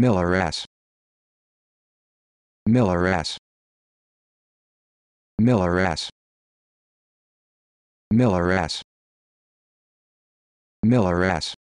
Miller S. Miller S. Miller S. Miller S. Miller S.